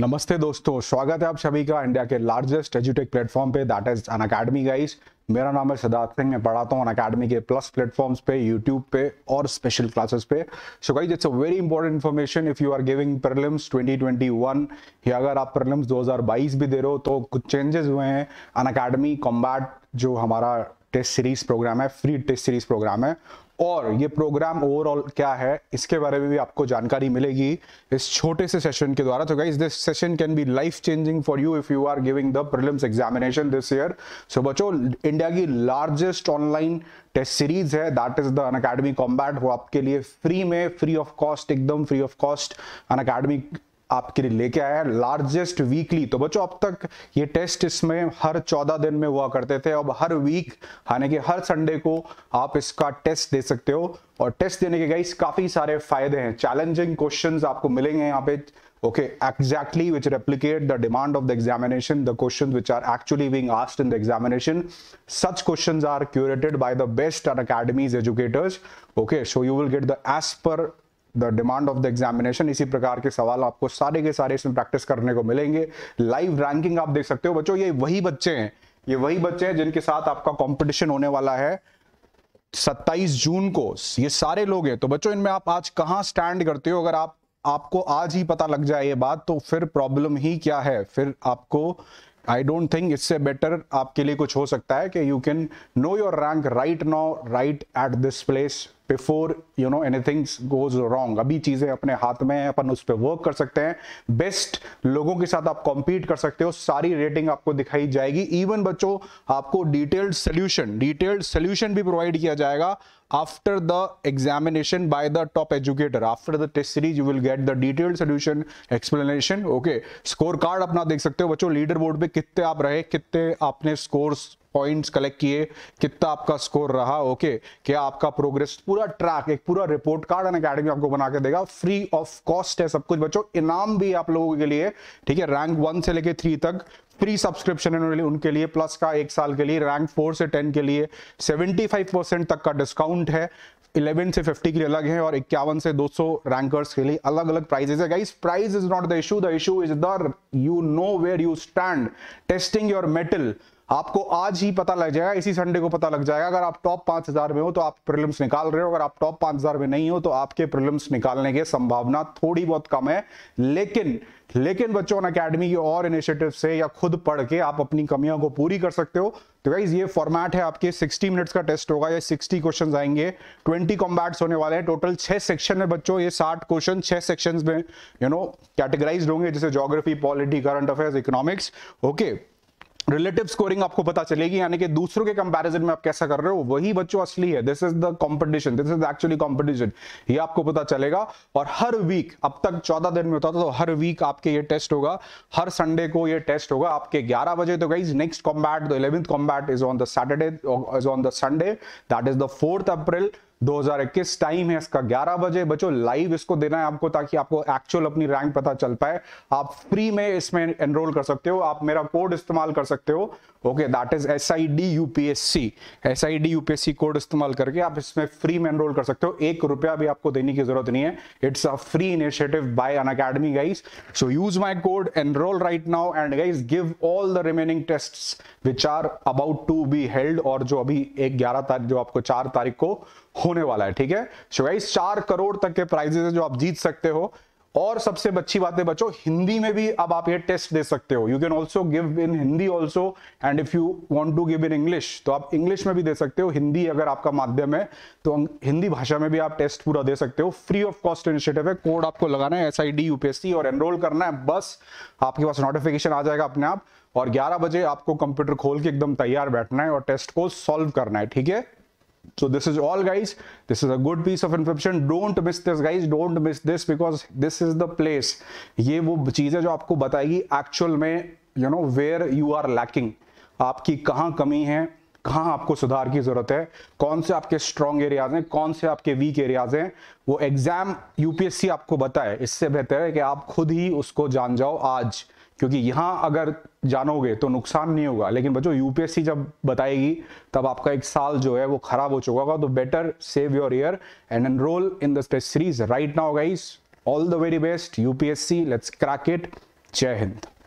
नमस्ते दोस्तों स्वागत है आप सभी का इंडिया के लार्जेस्ट एजुटेक प्लेटफॉर्म पे that is Unacademy guys मेरा नाम है सिद्धार्थ सिंह मैं पढ़ाता हूँ अन अकेडमी के प्लस प्लेटफॉर्म्स पे यूट्यूब पे और स्पेशल क्लासेस पे so guys it's a very important information if you are giving prelims twenty या अगर आप प्रिलिम्स दो भी दे रहे हो तो कुछ चेंजेस हुए हैं अन अकेडमी कॉम्बैट जो हमारा टेस्ट सीरीज प्रोग्राम है फ्री टेस्ट सीरीज प्रोग्राम है और ये प्रोग्राम ओवरऑल क्या है इसके बारे में भी आपको जानकारी मिलेगी इस छोटे से सेशन के द्वारा तो guys this session can be life changing for you if you are giving the prelims examination this year so बच्चों इंडिया की लार्जेस्ट ऑनलाइन टेस्ट सीरीज है that is the Unacademy combat वो आपके लिए free में free of cost एकदम free of cost Unacademy आपके लिए लेके आया लार्जेस्ट वीकली तो बच्चों अब तक ये टेस्ट इसमें हर चौदह दिन में हुआ करते थे अब हर वीक यानी कि हर संडे को आप इसका टेस्ट दे सकते हो और टेस्ट देने के गई काफी सारे फायदे हैं चैलेंजिंग क्वेश्चन आपको मिलेंगे यहाँ पे okay exactly which replicate the demand of the examination the question which are actually being asked in the examination such question are curated by the best Unacademy's educators okay so you will get the as per the demand of the examination इसी प्रकार के सवाल आपको सारे के सारे इसमें practice करने को मिलेंगे लाइव रैंकिंग आप देख सकते हो बच्चों ये वही बच्चे हैं ये वही बच्चे हैं जिनके साथ आपका कॉम्पिटिशन होने वाला है 27 जून को ये सारे लोग हैं तो बच्चों इनमें आप आज कहाँ स्टैंड करते हो अगर आप आपको आज ही पता लग जाए ये बात तो फिर प्रॉब्लम ही क्या है फिर आपको आई डोंट थिंक इससे बेटर आपके लिए कुछ हो सकता है कि you can know your rank right now right at this place before you know anything goes wrong अभी चीज़ें अपने हाथ में हैं अपन उस पर वर्क कर सकते हैं बेस्ट लोगों के साथ आप कॉम्पीट कर सकते हो सारी रेटिंग आपको दिखाई जाएगी इवन बच्चों आपको डिटेल्ड सोल्यूशन डिटेल्ड सोल्यूशन भी प्रोवाइड किया जाएगा after the examination by the top educator after the test series you will get the detailed solution explanation okay score card apna dekh sakte ho bachcho leaderboard pe kitne aap rahe kitne aapne scores points collect किए कितना आपका score रहा okay okay? क्या आपका progress पूरा track एक पूरा report card N academy आपको बना के देगा फ्री ऑफ कॉस्ट है सब कुछ बच्चों इनाम भी आप लोगों के लिए ठीक है रैंक वन से लेके थ्री तक फ्री सब्सक्रिप्शन उनके लिए प्लस का एक साल के लिए रैंक फोर से टेन के लिए सेवेंटी फाइव परसेंट तक का डिस्काउंट है 11 से 50 के लिए अलग है और इक्यावन से 200 रैंकर्स के लिए अलग अलग प्राइजेस है guys price is not the issue the issue is the you know where you stand testing your mettle आपको आज ही पता लग जाएगा इसी संडे को पता लग जाएगा अगर आप टॉप पांच हजार में हो तो आप प्रिलिम्स निकाल रहे हो अगर आप टॉप पांच हजार में नहीं हो तो आपके प्रिलिम्स निकालने की संभावना थोड़ी बहुत कम है लेकिन लेकिन बच्चों अकेडमी की और इनिशिएटिव से या खुद पढ़ के आप अपनी कमियों को पूरी कर सकते हो तो गाइज ये फॉर्मेट है आपके सिक्सटी मिनट्स का टेस्ट होगा या सिक्सटी क्वेश्चन आएंगे ट्वेंटी कॉम्बैट्स होने वाले हैं टोटल छह सेक्शन है बच्चों ये साठ क्वेश्चन छह सेक्शन में यू नो कैटेगराइज होंगे जैसे geography polity current affairs economics okay relative scoring आपको पता चलेगी यानी कि दूसरों के कंपैरिजन में आप कैसा कर रहे हो वही बच्चों असली है this is the competition this is actually competition ये आपको पता चलेगा और हर वीक अब तक 14 दिन में होता था तो हर वीक आपके ये टेस्ट होगा हर संडे को ये टेस्ट होगा आपके 11 बजे तो guys next combat the eleventh combat is on the Saturday is on the Sunday that is the fourth April 2021 time है इसका 11 बजे बच्चों लाइव इसको देना है आपको ताकि आपको एक्चुअल अपनी रैंक पता चल पाए आप फ्री में इसमें एनरोल कर सकते हो आप मेरा कोड इस्तेमाल कर सकते हो okay that is S I D UPSC S I D UPSC code इस्तेमाल करके आप इसमें फ्री में एनरोल कर सकते हो एक रुपया भी आपको देने की जरूरत नहीं है it's a free initiative by Unacademy guys so use my code enroll right now and guys give all the remaining test which are about to be held और जो अभी एक ग्यारह तारीख जो आपको चार तारीख को होने वाला है ठीक है सो गाइस चार करोड़ तक के प्राइजेस है जो आप जीत सकते हो और सबसे अच्छी बात है बच्चों हिंदी में भी अब आप ये टेस्ट दे सकते हो you can also give in Hindi also and if you want to give in English तो आप इंग्लिश में भी दे सकते हो हिंदी अगर आपका माध्यम है तो हिंदी भाषा में भी आप टेस्ट पूरा दे सकते हो फ्री ऑफ कॉस्ट इनिशिएटिव है कोड आपको लगाना है एस आई डी यूपीएससी और एनरोल करना है बस आपके पास नोटिफिकेशन आ जाएगा अपने आप और ग्यारह बजे आपको कंप्यूटर खोल के एकदम तैयार बैठना है और टेस्ट को सॉल्व करना है ठीक है so this is all guys this is a good piece of encryption don't miss this guys don't miss this because this is the place ये वो चीज़ें jo aapko batayegi actual mein you know where you are lacking aapki kahan kami hai कहाँ आपको सुधार की ज़रूरत है कौन से आपके स्ट्रॉन्ग एरियाज हैं कौन से आपके वीक एरियाज हैं वो एग्ज़ाम यूपीएससी आपको बताए इससे बेहतर है कि आप खुद ही उसको जान जाओ आज क्योंकि यहां अगर जानोगे तो नुकसान नहीं होगा लेकिन बच्चों यूपीएससी जब बताएगी तब आपका एक साल जो है वो खराब हो चुका होगा तो better save your year and enroll in the series right now guys all the very best UPSC let's crack it जय हिंद